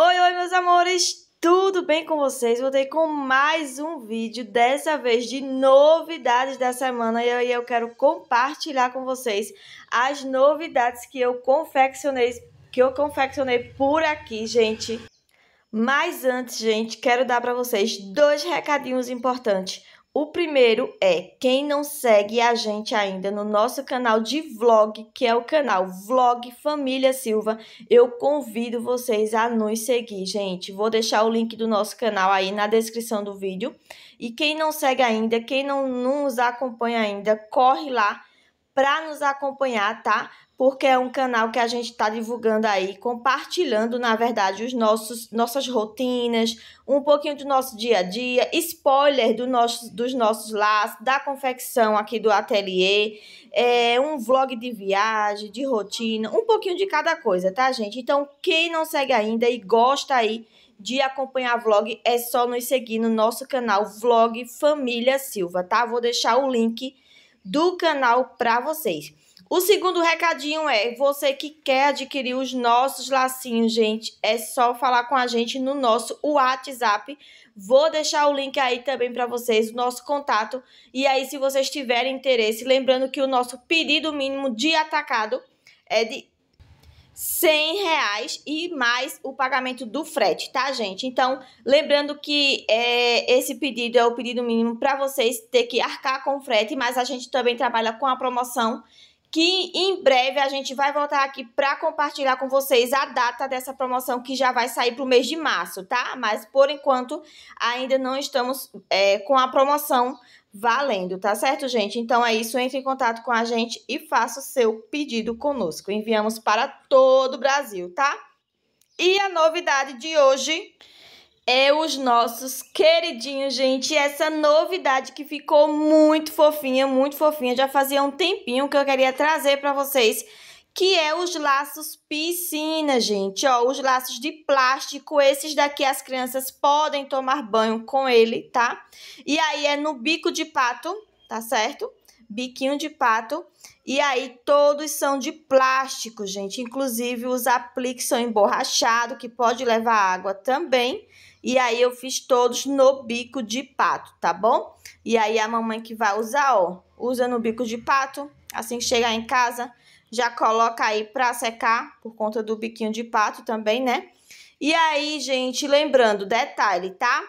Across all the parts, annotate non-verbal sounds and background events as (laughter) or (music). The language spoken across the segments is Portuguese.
Oi, oi, meus amores! Tudo bem com vocês? Voltei com mais um vídeo, dessa vez de novidades da semana e eu, eu quero compartilhar com vocês as novidades que eu confeccionei, que eu confeccionei por aqui, gente. Mas antes, gente, quero dar para vocês dois recadinhos importantes. O primeiro é quem não segue a gente ainda no nosso canal de vlog, que é o canal Vlog Família Silva. Eu convido vocês a nos seguir, gente. Vou deixar o link do nosso canal aí na descrição do vídeo. E quem não segue ainda, quem não, não nos acompanha ainda, corre lá para nos acompanhar, tá? porque é um canal que a gente está divulgando aí, compartilhando, na verdade, os nossos nossas rotinas, um pouquinho do nosso dia a dia, spoiler do nosso, dos nossos laços, da confecção aqui do ateliê, é, um vlog de viagem, de rotina, um pouquinho de cada coisa, tá, gente? Então, quem não segue ainda e gosta aí de acompanhar vlog, é só nos seguir no nosso canal Vlog Família Silva, tá? Vou deixar o link do canal para vocês. O segundo recadinho é: você que quer adquirir os nossos lacinhos, gente, é só falar com a gente no nosso WhatsApp. Vou deixar o link aí também para vocês, o nosso contato. E aí, se vocês tiverem interesse, lembrando que o nosso pedido mínimo de atacado é de 100 reais e mais o pagamento do frete, tá, gente? Então, lembrando que é, esse pedido é o pedido mínimo para vocês ter que arcar com o frete, mas a gente também trabalha com a promoção que em breve a gente vai voltar aqui para compartilhar com vocês a data dessa promoção que já vai sair para o mês de março, tá? Mas por enquanto ainda não estamos é, com a promoção valendo, tá certo, gente? Então é isso, entre em contato com a gente e faça o seu pedido conosco. Enviamos para todo o Brasil, tá? E a novidade de hoje é os nossos queridinhos, gente. Essa novidade que ficou muito fofinha, muito fofinha. Já fazia um tempinho que eu queria trazer para vocês, que é os laços piscina, gente. Ó, os laços de plástico, esses daqui as crianças podem tomar banho com ele, tá? E aí é no bico de pato, tá certo? biquinho de pato. E aí todos são de plástico, gente. Inclusive os apliques são emborrachados, que pode levar água também. E aí eu fiz todos no bico de pato, tá bom? E aí a mamãe que vai usar, ó, usa no bico de pato, assim que chegar em casa, já coloca aí pra secar, por conta do biquinho de pato também, né? E aí, gente, lembrando, detalhe, tá?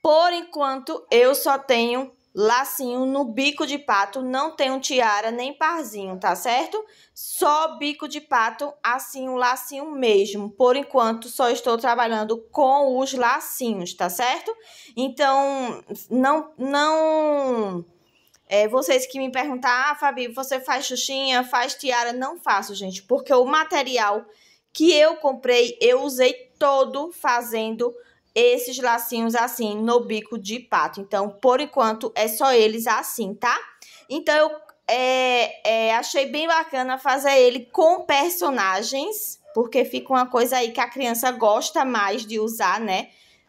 Por enquanto, eu só tenho Lacinho no bico de pato, não tem um tiara nem parzinho, tá certo? Só bico de pato, assim, o um lacinho mesmo. Por enquanto, só estou trabalhando com os lacinhos, tá certo? Então, não, não... É, vocês que me perguntaram, ah, Fabi, você faz xuxinha, faz tiara? Não faço, gente, porque o material que eu comprei, eu usei todo fazendo esses lacinhos assim no bico de pato. Então, por enquanto, é só eles assim, tá? Então, eu é, é, achei bem bacana fazer ele com personagens, porque fica uma coisa aí que a criança gosta mais de usar, né?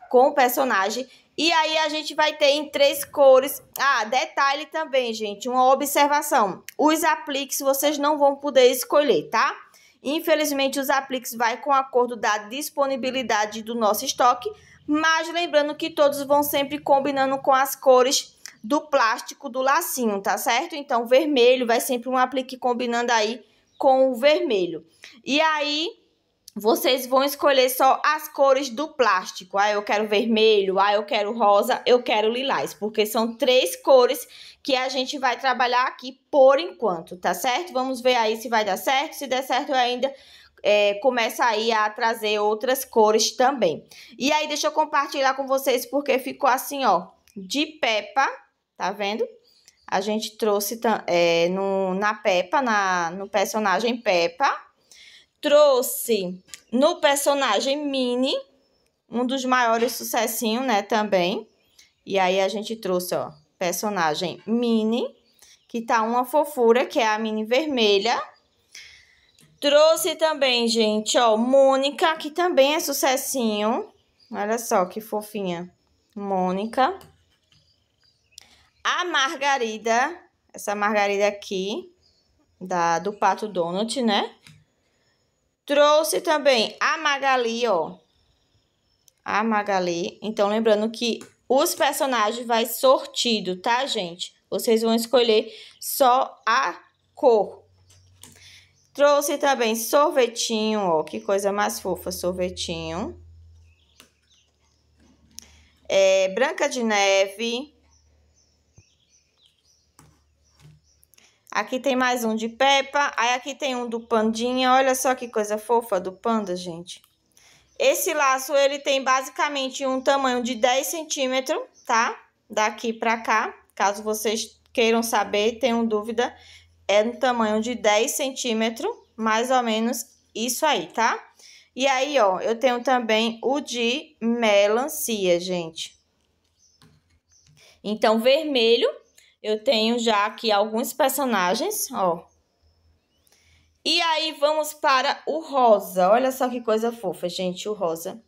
Com personagem. E aí a gente vai ter em três cores. Ah, detalhe também, gente, uma observação. Os apliques vocês não vão poder escolher, tá? Infelizmente os apliques vai com acordo da disponibilidade do nosso estoque, mas lembrando que todos vão sempre combinando com as cores do plástico do lacinho, tá certo? Então, vermelho vai sempre um aplique combinando aí com o vermelho. E aí, vocês vão escolher só as cores do plástico. Ah, eu quero vermelho, ah, eu quero rosa, eu quero lilás, porque são três cores que a gente vai trabalhar aqui por enquanto, tá certo? Vamos ver aí se vai dar certo. Se der certo, eu ainda é, começa aí a trazer outras cores também. E aí, deixa eu compartilhar com vocês porque ficou assim, ó, de pepa, tá vendo? A gente trouxe é, no, na pepa, na, no personagem pepa. Trouxe no personagem mini, um dos maiores sucessinhos, né, também. E aí, a gente trouxe, ó, personagem mini, que tá uma fofura, que é a mini vermelha Trouxe também, gente, ó, Mônica, que também é sucessinho. Olha só que fofinha. Mônica. A Margarida, essa Margarida aqui, da, do Pato Donut, né? Trouxe também a Magali, ó. A Magali. Então, lembrando que os personagens vai sortido, tá, gente? Vocês vão escolher só a cor. Trouxe também sorvetinho, ó, que coisa mais fofa, sorvetinho. É, Branca de Neve. Aqui tem mais um de Peppa. Aí aqui tem um do Pandinha. Olha só que coisa fofa do panda, gente. Esse laço, ele tem basicamente um tamanho de 10 centímetros, tá? Daqui pra cá, caso vocês queiram saber, tenham dúvida é no tamanho de 10 centímetros, mais ou menos isso aí, tá? E aí, ó, eu tenho também o de melancia, gente. Então, vermelho, eu tenho já aqui alguns personagens, ó. E aí, vamos para o rosa. Olha só que coisa fofa, gente, o rosa.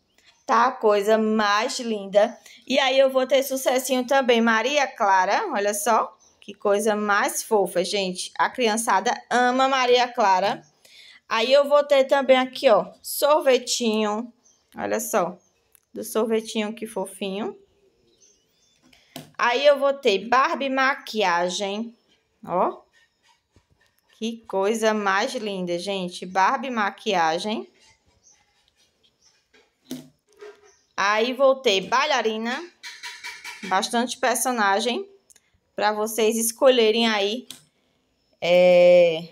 Tá a coisa mais linda. E aí, eu vou ter sucessinho também. Maria Clara, olha só. Que coisa mais fofa, gente. A criançada ama Maria Clara. Aí eu vou ter também aqui, ó, sorvetinho. Olha só, do sorvetinho que fofinho. Aí eu vou ter Barbie maquiagem, ó. Que coisa mais linda, gente. Barbie maquiagem. Aí vou ter bailarina, bastante personagem para vocês escolherem aí é,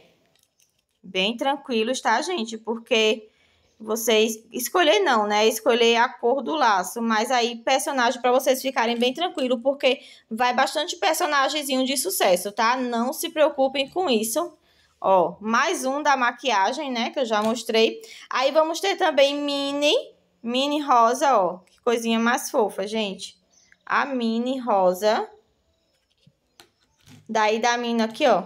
bem tranquilo, tá, gente? Porque vocês escolher não, né? Escolher é a cor do laço, mas aí personagem para vocês ficarem bem tranquilo, porque vai bastante personagemzinho de sucesso, tá? Não se preocupem com isso. Ó, mais um da maquiagem, né, que eu já mostrei. Aí vamos ter também mini, mini rosa, ó, que coisinha mais fofa, gente. A mini rosa Daí da mina aqui, ó.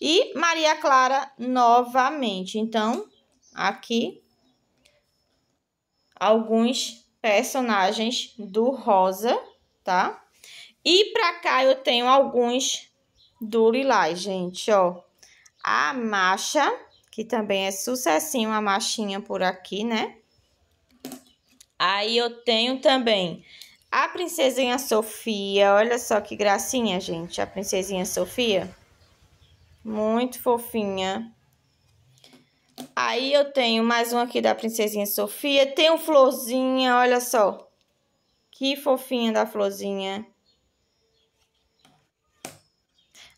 E Maria Clara novamente. Então, aqui, alguns personagens do rosa, tá? E pra cá eu tenho alguns do lilás, gente, ó. A macha, que também é sucessinho, a machinha por aqui, né? Aí eu tenho também a princesinha Sofia, olha só que gracinha, gente, a princesinha Sofia. Muito fofinha. Aí eu tenho mais um aqui da princesinha Sofia. Tem um florzinha, olha só. Que fofinha da florzinha.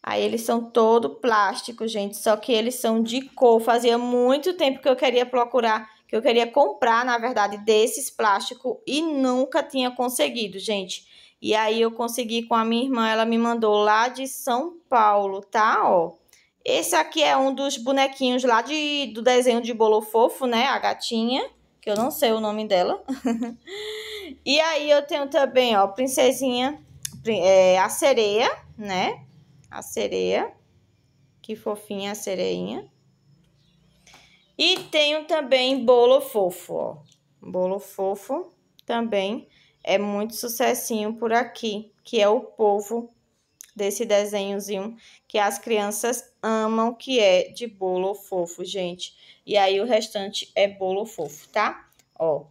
Aí eles são todo plástico, gente. Só que eles são de cor. Fazia muito tempo que eu queria procurar que eu queria comprar, na verdade, desses plástico e nunca tinha conseguido, gente. E aí eu consegui com a minha irmã, ela me mandou lá de São Paulo, tá? Ó. Esse aqui é um dos bonequinhos lá de, do desenho de bolo fofo, né? A gatinha, que eu não sei o nome dela. (laughs) e aí eu tenho também, ó, princesinha, é, a sereia, né? A sereia. Que fofinha a sereinha. E tenho também bolo fofo, ó. Bolo fofo também é muito sucessinho por aqui, que é o povo desse desenhozinho que as crianças amam, que é de bolo fofo, gente. E aí o restante é bolo fofo, tá? Ó.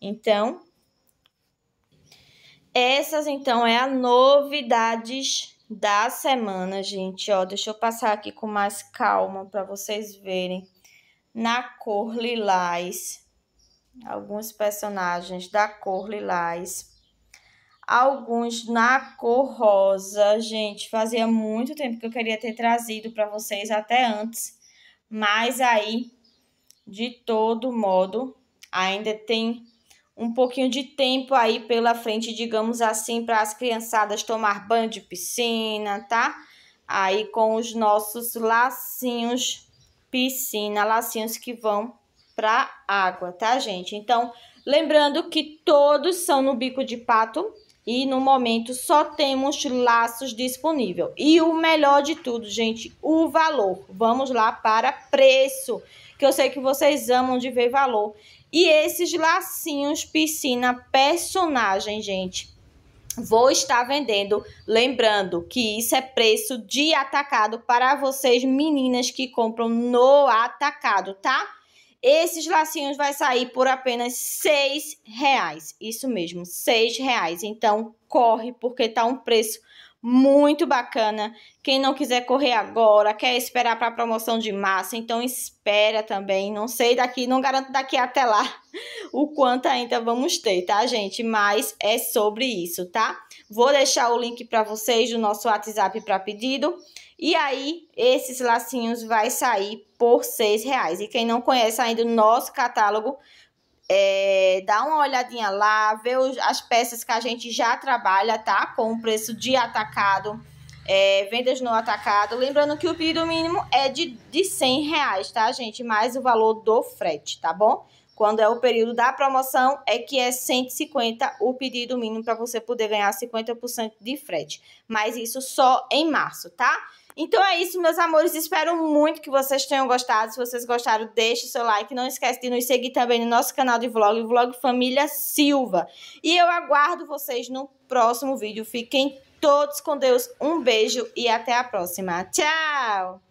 Então, essas então é a novidades da semana, gente, ó. Deixa eu passar aqui com mais calma para vocês verem na cor lilás, alguns personagens da cor lilás, alguns na cor rosa. Gente, fazia muito tempo que eu queria ter trazido para vocês até antes, mas aí, de todo modo, ainda tem um pouquinho de tempo aí pela frente, digamos assim, para as criançadas tomar banho de piscina, tá? Aí com os nossos lacinhos piscina, lacinhos que vão para água, tá, gente? Então, lembrando que todos são no bico de pato e no momento só temos laços disponível. E o melhor de tudo, gente, o valor. Vamos lá para preço, que eu sei que vocês amam de ver valor. E esses lacinhos piscina personagem, gente, vou estar vendendo. Lembrando que isso é preço de atacado para vocês meninas que compram no atacado, tá? Esses lacinhos vai sair por apenas seis reais, isso mesmo, seis reais. Então corre porque tá um preço muito bacana. Quem não quiser correr agora, quer esperar para a promoção de massa então espera também. Não sei daqui, não garanto daqui até lá (laughs) o quanto ainda vamos ter, tá, gente? Mas é sobre isso, tá? Vou deixar o link para vocês do nosso WhatsApp para pedido. E aí, esses lacinhos vai sair por R$ reais. E quem não conhece ainda o nosso catálogo, é, dá uma olhadinha lá, vê as peças que a gente já trabalha, tá? Com o preço de atacado, é, vendas no atacado. Lembrando que o pedido mínimo é de, de 100 reais, tá, gente? Mais o valor do frete, tá bom? Quando é o período da promoção, é que é 150 o pedido mínimo para você poder ganhar 50% de frete. Mas isso só em março, tá? Então é isso, meus amores. Espero muito que vocês tenham gostado. Se vocês gostaram, deixe seu like. Não esquece de nos seguir também no nosso canal de vlog, Vlog Família Silva. E eu aguardo vocês no próximo vídeo. Fiquem todos com Deus. Um beijo e até a próxima. Tchau!